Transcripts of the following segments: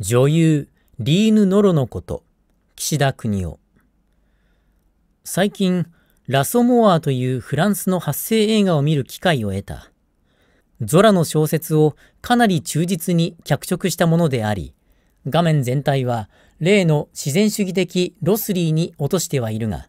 女優リーヌ・ノロのこと岸田邦夫最近ラソモアというフランスの発生映画を見る機会を得たゾラの小説をかなり忠実に脚色したものであり画面全体は例の自然主義的ロスリーに落としてはいるが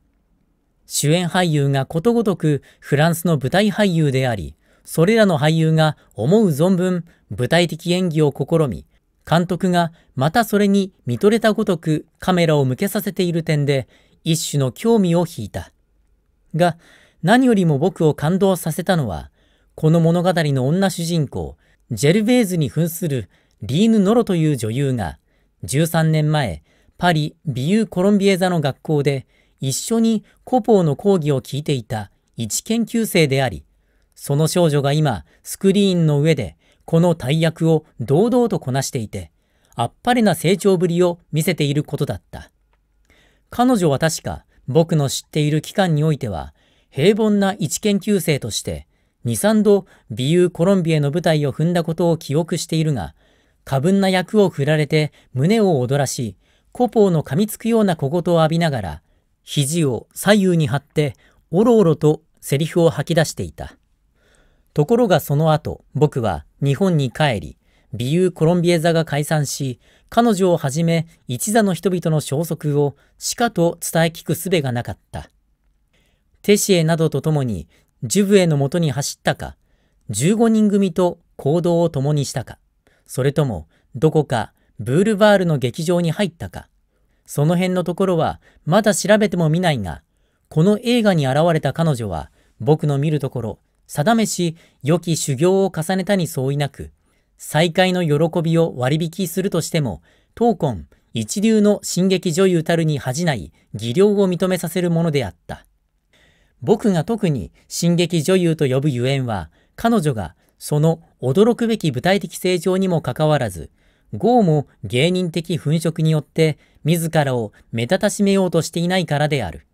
主演俳優がことごとくフランスの舞台俳優でありそれらの俳優が思う存分舞台的演技を試み監督がまたそれに見とれたごとくカメラを向けさせている点で一種の興味を引いた。が、何よりも僕を感動させたのは、この物語の女主人公、ジェルベーズに扮するリーヌ・ノロという女優が、13年前、パリ・ビュー・コロンビエ座の学校で、一緒にコポーの講義を聞いていた一研究生であり、その少女が今、スクリーンの上でこの大役を堂々とこなしていて、あっぱれな成長ぶりを見せていることだった。彼女は確か僕の知っている期間においては、平凡な一研究生として、2、3度美優コロンビエの舞台を踏んだことを記憶しているが、過分な役を振られて胸を躍らし、コポーの噛みつくような小言を浴びながら、肘を左右に張って、おろおろとセリフを吐き出していた。ところがその後、僕は日本に帰り、美友コロンビエ座が解散し、彼女をはじめ一座の人々の消息をしかと伝え聞く術がなかった。テシエなどと共に、ジュブエのもとに走ったか、15人組と行動を共にしたか、それともどこかブールバールの劇場に入ったか、その辺のところはまだ調べても見ないが、この映画に現れた彼女は僕の見るところ定めし、良き修行を重ねたに相違なく、再会の喜びを割引するとしても、当今、一流の進撃女優たるに恥じない技量を認めさせるものであった。僕が特に進撃女優と呼ぶゆえんは、彼女がその驚くべき具体的成長にもかかわらず、ゴーも芸人的粉飾によって自らを目立たしめようとしていないからである。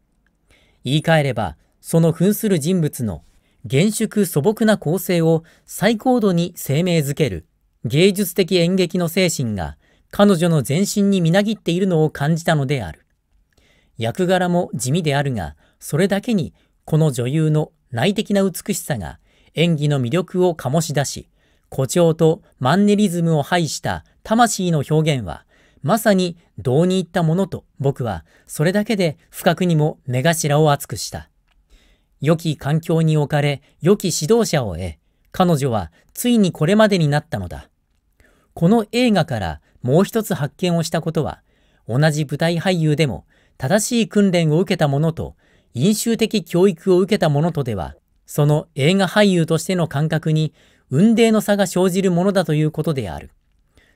言い換えれば、その扮する人物の厳粛素朴な構成を最高度に生命づける芸術的演劇の精神が彼女の全身にみなぎっているのを感じたのである。役柄も地味であるが、それだけにこの女優の内的な美しさが演技の魅力を醸し出し、誇張とマンネリズムを排した魂の表現は、まさに道に行ったものと僕はそれだけで不覚にも目頭を熱くした。良き環境に置かれ、良き指導者を得、彼女はついにこれまでになったのだ。この映画からもう一つ発見をしたことは、同じ舞台俳優でも正しい訓練を受けたものと、飲酒的教育を受けたものとでは、その映画俳優としての感覚に雲泥の差が生じるものだということである。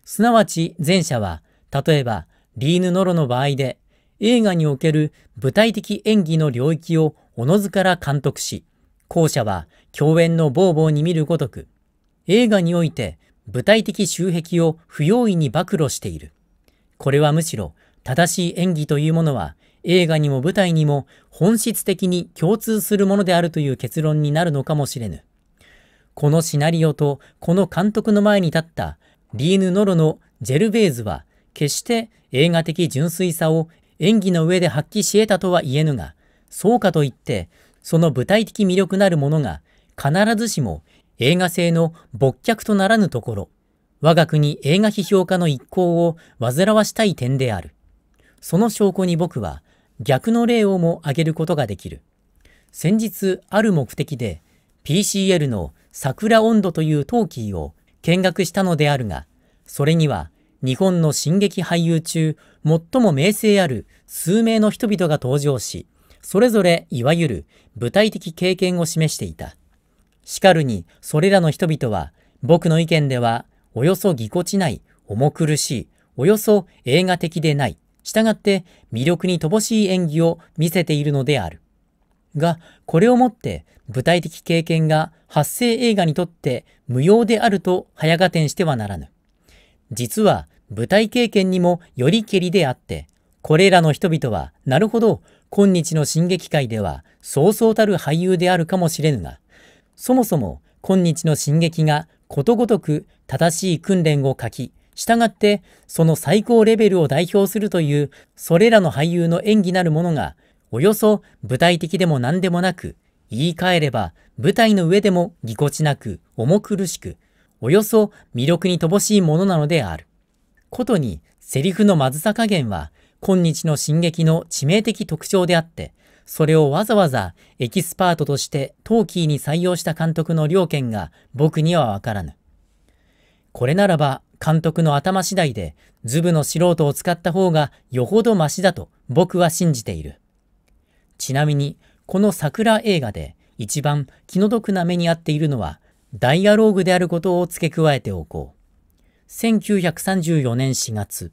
すなわち前者は、例えばリーヌ・ノロの場合で、映画における具体的演技の領域をおのずから監督し、後者は共演のボーボーに見るごとく、映画において具体的周壁を不用意に暴露している。これはむしろ正しい演技というものは映画にも舞台にも本質的に共通するものであるという結論になるのかもしれぬ。このシナリオとこの監督の前に立ったリーヌ・ノロのジェルベーズは決して映画的純粋さを演技の上で発揮し得たとは言えぬが、そうかといって、その具体的魅力なるものが、必ずしも映画性の勃却とならぬところ、我が国映画批評家の一行を煩わしたい点である。その証拠に僕は、逆の例をも挙げることができる。先日、ある目的で、PCL の桜温度という陶器を見学したのであるが、それには日本の進撃俳優中、最も名声ある数名の人々が登場し、それぞれいわゆる具体的経験を示していた。しかるに、それらの人々は、僕の意見では、およそぎこちない、重苦しい、およそ映画的でない、したがって魅力に乏しい演技を見せているのである。が、これをもって具体的経験が発生映画にとって無用であると早合点してはならぬ。実は舞台経験にもよりけりであって、これらの人々は、なるほど、今日の進撃界では、そうそうたる俳優であるかもしれぬが、そもそも今日の進撃がことごとく正しい訓練を書き、従ってその最高レベルを代表するという、それらの俳優の演技なるものが、およそ具体的でも何でもなく、言い換えれば舞台の上でもぎこちなく重苦しく、およそ魅力に乏しいものなのである。ことにセリフのまずさ加減は今日の進撃の致命的特徴であって、それをわざわざエキスパートとしてトーキーに採用した監督の両見が僕にはわからぬ。これならば監督の頭次第でズブの素人を使った方がよほどマシだと僕は信じている。ちなみにこの桜映画で一番気の毒な目に遭っているのはダイアローグであることを付け加えておこう。1934年4月、